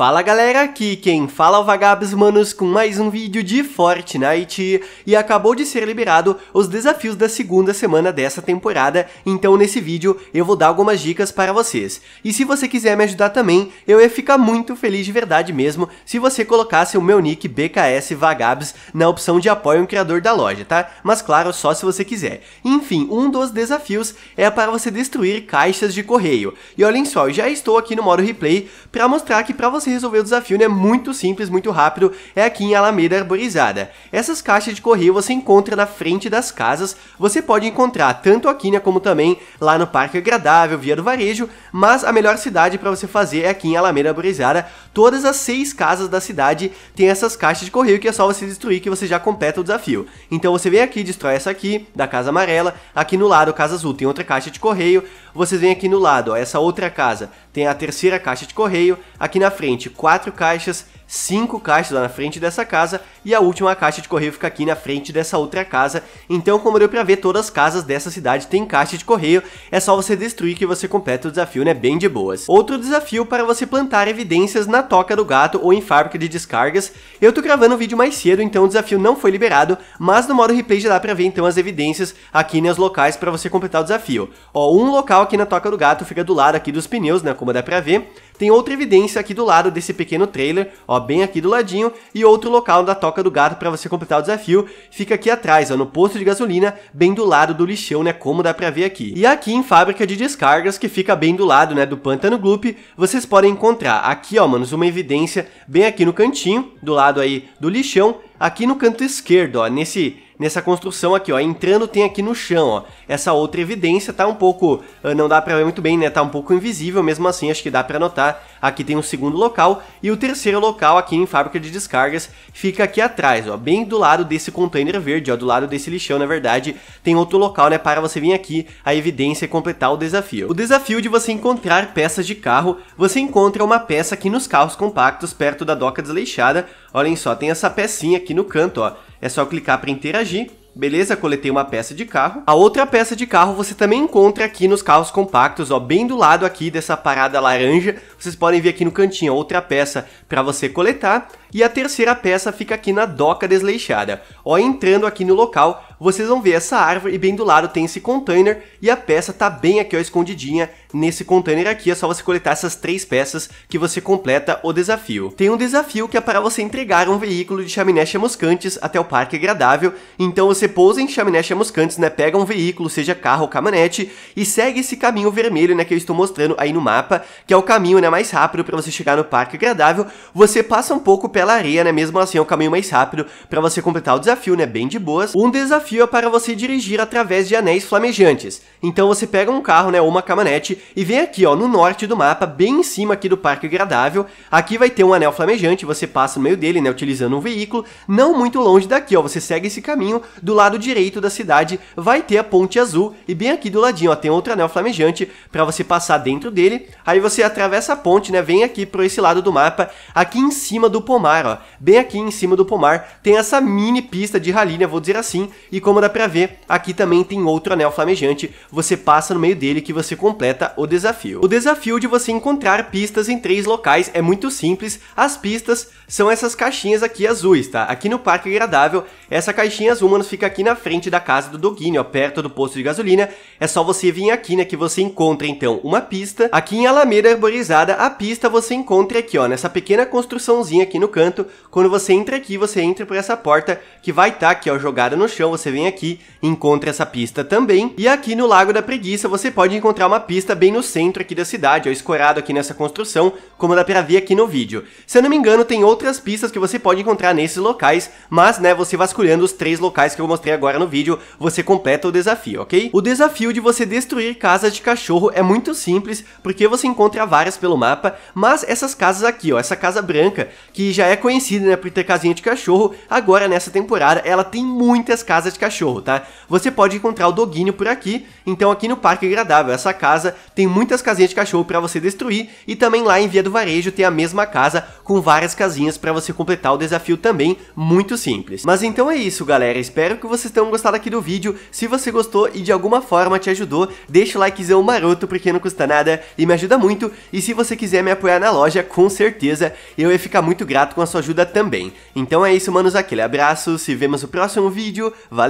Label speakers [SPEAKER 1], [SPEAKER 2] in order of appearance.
[SPEAKER 1] Fala galera, aqui quem fala é o Vagabos Manos com mais um vídeo de Fortnite e acabou de ser liberado os desafios da segunda semana dessa temporada, então nesse vídeo eu vou dar algumas dicas para vocês. E se você quiser me ajudar também, eu ia ficar muito feliz de verdade mesmo se você colocasse o meu nick BKS Vagabos na opção de apoio em criador da loja, tá? Mas claro, só se você quiser. Enfim, um dos desafios é para você destruir caixas de correio. E olhem só, eu já estou aqui no modo replay para mostrar aqui para vocês resolver o desafio, né? Muito simples, muito rápido, é aqui em Alameda Arborizada. Essas caixas de correio você encontra na frente das casas, você pode encontrar tanto aqui, né, como também lá no Parque Agradável, Via do Varejo, mas a melhor cidade para você fazer é aqui em Alameda Arborizada. Todas as seis casas da cidade tem essas caixas de correio que é só você destruir que você já completa o desafio. Então você vem aqui, destrói essa aqui, da Casa Amarela, aqui no lado, Casa Azul, tem outra caixa de correio, vocês vêm aqui no lado, ó, essa outra casa, tem a terceira caixa de correio, aqui na frente somente quatro caixas, cinco caixas lá na frente dessa casa e a última caixa de correio fica aqui na frente dessa outra casa. Então, como deu pra ver, todas as casas dessa cidade têm caixa de correio, é só você destruir que você completa o desafio, né? Bem de boas. Outro desafio para você plantar evidências na toca do gato ou em fábrica de descargas. Eu tô gravando o um vídeo mais cedo, então o desafio não foi liberado, mas no modo replay já dá pra ver então as evidências aqui nos locais para você completar o desafio. Ó, um local aqui na toca do gato fica do lado aqui dos pneus, né? Como dá pra ver. Tem outra evidência aqui do lado desse pequeno trailer, ó, bem aqui do ladinho, e outro local da toca Toca do Gato para você completar o desafio. Fica aqui atrás, ó, no posto de gasolina, bem do lado do lixão, né, como dá para ver aqui. E aqui em Fábrica de Descargas, que fica bem do lado, né, do Pantano Gloop, vocês podem encontrar aqui, ó, manos, uma evidência bem aqui no cantinho, do lado aí do lixão, aqui no canto esquerdo, ó, nesse nessa construção aqui, ó. Entrando tem aqui no chão, ó. Essa outra evidência tá um pouco, ah, não dá pra ver muito bem, né? Tá um pouco invisível, mesmo assim acho que dá pra notar. Aqui tem o um segundo local e o terceiro local aqui em fábrica de descargas fica aqui atrás, ó. Bem do lado desse container verde, ó. Do lado desse lixão, na verdade, tem outro local, né? Para você vir aqui a evidência e é completar o desafio. O desafio de você encontrar peças de carro, você encontra uma peça aqui nos carros compactos perto da doca desleixada. Olhem só, tem essa pecinha aqui no canto, ó é só clicar para interagir. Beleza, coletei uma peça de carro. A outra peça de carro você também encontra aqui nos carros compactos, ó, bem do lado aqui dessa parada laranja. Vocês podem ver aqui no cantinho outra peça para você coletar. E a terceira peça fica aqui na doca desleixada. Ó, entrando aqui no local, vocês vão ver essa árvore e bem do lado tem esse container e a peça tá bem aqui ó, escondidinha nesse container aqui, é só você coletar essas três peças que você completa o desafio. Tem um desafio que é para você entregar um veículo de chaminé chamuscantes até o parque agradável, então você pousa em chaminé chamuscantes, né, pega um veículo, seja carro ou caminhonete, e segue esse caminho vermelho, né, que eu estou mostrando aí no mapa, que é o caminho, né, mais rápido para você chegar no parque agradável, você passa um pouco pela areia, né, mesmo assim é o caminho mais rápido para você completar o desafio, né, bem de boas. Um desafio desafio é para você dirigir através de anéis flamejantes. Então você pega um carro, né, ou uma caminhonete e vem aqui, ó, no norte do mapa, bem em cima aqui do Parque Agradável. Aqui vai ter um anel flamejante, você passa no meio dele, né, utilizando um veículo, não muito longe daqui, ó, você segue esse caminho, do lado direito da cidade vai ter a Ponte Azul e bem aqui do ladinho, ó, tem outro anel flamejante para você passar dentro dele. Aí você atravessa a ponte, né, vem aqui para esse lado do mapa, aqui em cima do pomar, ó, bem aqui em cima do pomar, tem essa mini pista de rally, né, vou dizer assim, e e como dá pra ver, aqui também tem outro anel flamejante, você passa no meio dele que você completa o desafio. O desafio de você encontrar pistas em três locais é muito simples, as pistas são essas caixinhas aqui azuis, tá? Aqui no Parque é Agradável, essa caixinha azul, mano, fica aqui na frente da casa do Doguinho, ó, perto do posto de gasolina, é só você vir aqui, né, que você encontra então uma pista. Aqui em Alameda Arborizada, a pista você encontra aqui, ó, nessa pequena construçãozinha aqui no canto, quando você entra aqui, você entra por essa porta que vai estar tá aqui, ó, jogada no chão, você vem aqui encontra essa pista também. E aqui no Lago da Preguiça você pode encontrar uma pista bem no centro aqui da cidade, ó, escorado aqui nessa construção, como dá pra ver aqui no vídeo. Se eu não me engano, tem outras pistas que você pode encontrar nesses locais, mas, né, você vasculhando os três locais que eu mostrei agora no vídeo, você completa o desafio, ok? O desafio de você destruir casas de cachorro é muito simples, porque você encontra várias pelo mapa, mas essas casas aqui, ó, essa casa branca, que já é conhecida, né, por ter casinha de cachorro, agora nessa temporada ela tem muitas casas de cachorro, tá? Você pode encontrar o doguinho por aqui, então aqui no Parque Agradável, essa casa tem muitas casinhas de cachorro para você destruir e também lá em Via do Varejo tem a mesma casa com várias casinhas para você completar o desafio também, muito simples. Mas então é isso, galera, espero que vocês tenham gostado aqui do vídeo. Se você gostou e de alguma forma te ajudou, deixa o likezão maroto porque não custa nada e me ajuda muito. E se você quiser me apoiar na loja, com certeza eu ia ficar muito grato com a sua ajuda também. Então é isso, manos, aquele abraço, se vemos no próximo vídeo, valeu!